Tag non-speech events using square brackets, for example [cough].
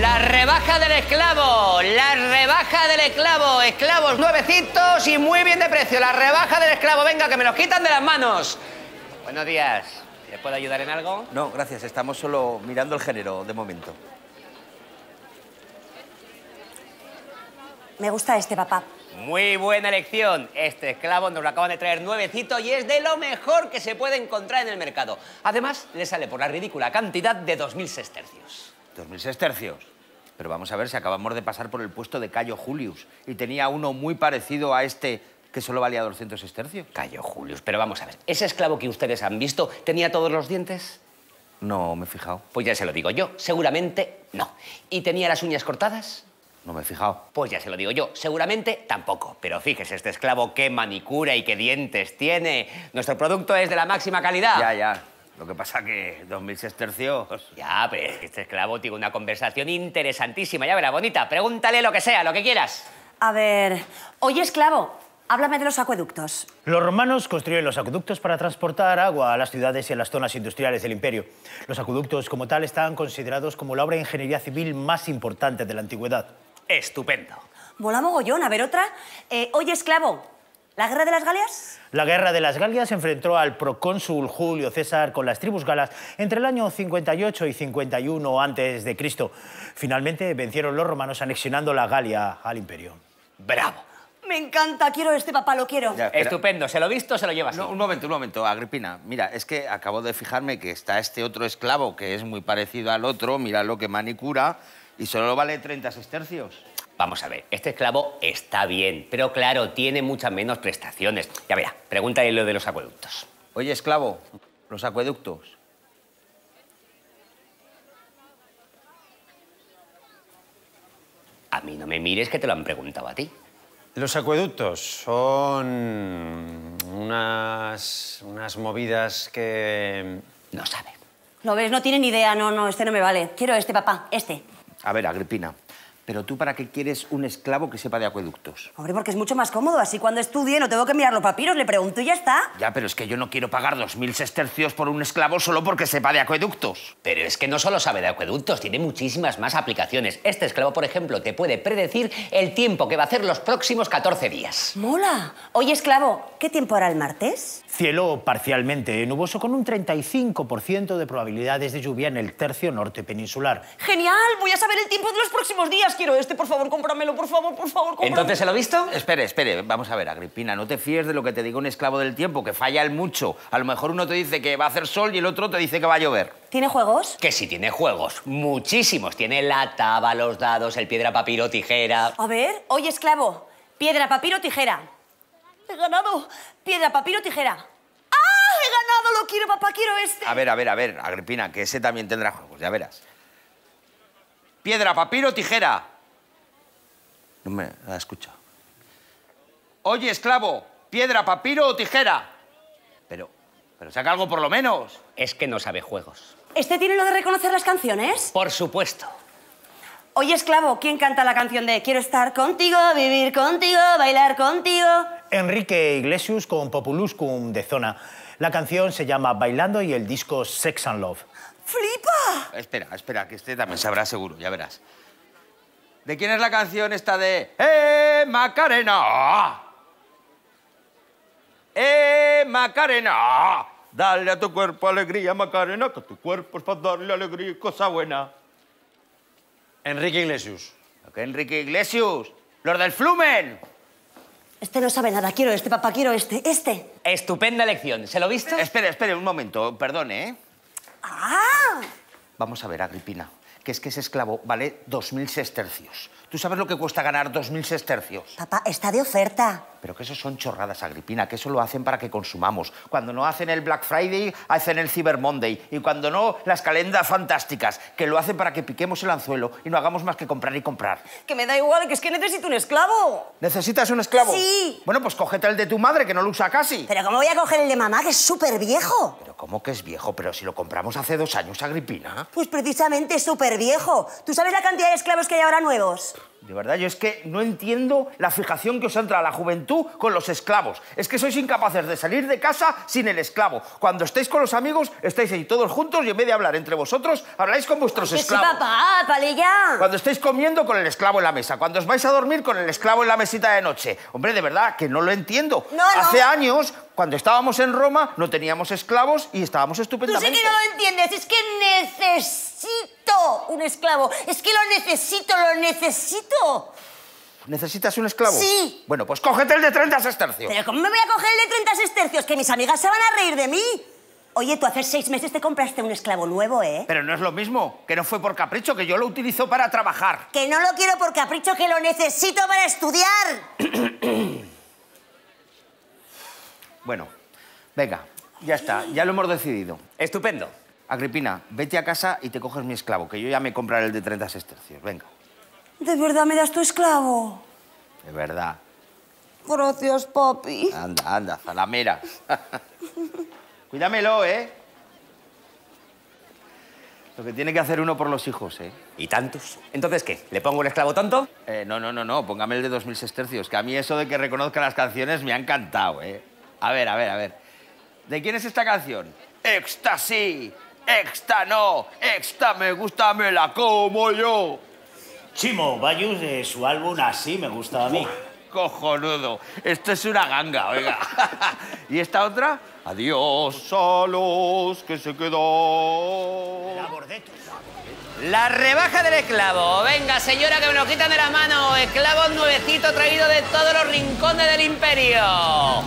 La rebaja del esclavo, la rebaja del esclavo, esclavos nuevecitos y muy bien de precio. La rebaja del esclavo, venga, que me los quitan de las manos. Buenos días, ¿Les puedo ayudar en algo? No, gracias, estamos solo mirando el género de momento. Me gusta este papá. Muy buena elección. Este esclavo nos lo acaban de traer nuevecito y es de lo mejor que se puede encontrar en el mercado. Además, le sale por la ridícula cantidad de 2.000 sestercios. 2.000 tercios? Pero vamos a ver si acabamos de pasar por el puesto de Cayo Julius y tenía uno muy parecido a este que solo valía 200 tercios. Cayo Julius, pero vamos a ver, ¿ese esclavo que ustedes han visto tenía todos los dientes? No me he fijado. Pues ya se lo digo yo, seguramente no. ¿Y tenía las uñas cortadas? No me he fijado. Pues ya se lo digo yo, seguramente tampoco. Pero fíjese, este esclavo qué manicura y qué dientes tiene. Nuestro producto es de la máxima calidad. Ya, ya. Lo que pasa que 2006-tercio... Ya, pero este esclavo tiene una conversación interesantísima. Ya verá, bonita. Pregúntale lo que sea, lo que quieras. A ver... Oye, esclavo, Háblame de los acueductos. Los romanos construyen los acueductos para transportar agua a las ciudades y a las zonas industriales del imperio. Los acueductos como tal están considerados como la obra de ingeniería civil más importante de la antigüedad. Estupendo. Volamos, mogollón, a ver otra. hoy eh, oye, esclavo, ¿La guerra de las Galias? La guerra de las Galias enfrentó al procónsul Julio César con las tribus galas entre el año 58 y 51 a.C. Finalmente vencieron los romanos anexionando la Galia al imperio. ¡Bravo! Me encanta, quiero este papá, lo quiero. Estupendo, se lo visto, se lo llevas. un momento, un momento, Agripina. Mira, es que acabo de fijarme que está este otro esclavo que es muy parecido al otro, mira lo que manicura, y solo vale 30 sestercios. Vamos a ver, este esclavo está bien, pero claro, tiene muchas menos prestaciones. Ya verá, pregúntale lo de los acueductos. Oye, esclavo, los acueductos. A mí no me mires que te lo han preguntado a ti. Los acueductos son unas, unas movidas que... No sabe. Lo ves, no tiene ni idea. No, no, este no me vale. Quiero este, papá, este. A ver, Agripina, pero tú, ¿para qué quieres un esclavo que sepa de acueductos? Hombre, porque es mucho más cómodo. Así cuando estudie no tengo que mirar los papiros, le pregunto y ya está. Ya, pero es que yo no quiero pagar dos mil sestercios por un esclavo solo porque sepa de acueductos. Pero es que no solo sabe de acueductos, tiene muchísimas más aplicaciones. Este esclavo, por ejemplo, te puede predecir el tiempo que va a hacer los próximos 14 días. ¡Mola! Oye, esclavo, ¿qué tiempo hará el martes? Cielo parcialmente nuboso con un 35% de probabilidades de lluvia en el tercio norte peninsular. ¡Genial! Voy a saber el tiempo de los próximos días quiero este, por favor, cómpramelo, por favor, por favor, cómpramelo. ¿Entonces se lo he visto? Espere, espere, vamos a ver, Agripina, no te fíes de lo que te diga un esclavo del tiempo, que falla el mucho. A lo mejor uno te dice que va a hacer sol y el otro te dice que va a llover. ¿Tiene juegos? Que sí, tiene juegos. Muchísimos. Tiene la taba, los dados, el piedra, papiro, tijera... A ver, oye, esclavo, piedra, papiro, tijera. He ganado. Piedra, papiro, tijera ¡Ah, he ganado, lo quiero, papá, quiero este. A ver, a ver, a ver, Agripina, que ese también tendrá juegos, ya verás. Piedra, papiro, tijera. No me la escuchado. Oye, esclavo, piedra, papiro o tijera. Pero, pero saca algo por lo menos. Es que no sabe juegos. ¿Este tiene lo de reconocer las canciones? Por supuesto. Oye, esclavo, ¿quién canta la canción de Quiero estar contigo, vivir contigo, bailar contigo? Enrique Iglesias con Populuscum de Zona. La canción se llama Bailando y el disco Sex and Love. ¡Flipa! Ah. Espera, espera, que este también sabrá seguro, ya verás. ¿De quién es la canción esta de ¡Eh, Macarena! ¡Eh, Macarena! Dale a tu cuerpo alegría, Macarena, que tu cuerpo es para darle alegría cosa buena. Enrique Iglesias. ¿Qué Enrique Iglesias? ¡Los del Flumen! Este no sabe nada. Quiero este, papá, quiero este, este. Estupenda elección. ¿Se lo viste? Espera, espera, un momento. Perdone, ¿eh? ¡Ah! Vamos a ver, Agripina, que es que ese esclavo vale 2.000 sestercios. ¿Tú sabes lo que cuesta ganar 2.000 sestercios? Papá, está de oferta. Pero que eso son chorradas, Agripina, que eso lo hacen para que consumamos. Cuando no hacen el Black Friday, hacen el Cyber Monday. Y cuando no, las calendas fantásticas, que lo hacen para que piquemos el anzuelo y no hagamos más que comprar y comprar. Que me da igual, que es que necesito un esclavo. ¿Necesitas un esclavo? Sí. Bueno, pues cógete el de tu madre, que no lo usa casi. Pero ¿cómo voy a coger el de mamá, que es súper viejo? Pero ¿cómo que es viejo? Pero si lo compramos hace dos años, Agripina. Pues precisamente súper viejo. ¿Tú sabes la cantidad de esclavos que hay ahora nuevos? De verdad, yo es que no entiendo la fijación que os entra a la juventud con los esclavos. Es que sois incapaces de salir de casa sin el esclavo. Cuando estáis con los amigos, estáis ahí todos juntos y en vez de hablar entre vosotros, habláis con vuestros esclavos. papá, palilla! Cuando estáis comiendo con el esclavo en la mesa, cuando os vais a dormir con el esclavo en la mesita de noche. Hombre, de verdad, que no lo entiendo. No, no. Hace años cuando estábamos en Roma no teníamos esclavos y estábamos estupendamente. Tú sí que no lo entiendes, es que necesito un esclavo. Es que lo necesito, lo necesito. ¿Necesitas un esclavo? Sí. Bueno, pues cógete el de 30 tercios Pero ¿cómo me voy a coger el de 30 sestercios? Que mis amigas se van a reír de mí. Oye, tú hace seis meses te compraste un esclavo nuevo, ¿eh? Pero no es lo mismo, que no fue por capricho, que yo lo utilizo para trabajar. Que no lo quiero por capricho, que lo necesito para estudiar. [coughs] Bueno, venga, ya está, ya lo hemos decidido. Estupendo. Agripina, vete a casa y te coges mi esclavo, que yo ya me compraré el de 30 sestercios. Venga. ¿De verdad me das tu esclavo? De verdad. Gracias, papi. Anda, anda, zalamera. [laughs] Cuídamelo, ¿eh? Lo que tiene que hacer uno por los hijos, ¿eh? ¿Y tantos? Entonces, ¿qué? ¿Le pongo el esclavo tanto? Eh, no, no, no, no. Póngame el de 2.000 sestercios, que a mí eso de que reconozca las canciones me ha encantado, ¿eh? A ver, a ver, a ver. ¿De quién es esta canción? Éxtasy, exta no, exta me gusta, me la como yo. Chimo Bayus de eh, su álbum Así me gusta a mí. cojonudo, esto es una ganga, oiga. [laughs] ¿Y esta otra? Adiós a los que se quedó. La La rebaja del esclavo. Venga, señora, que me lo quitan de la mano. Esclavo nuevecito traído de todos los rincones del imperio.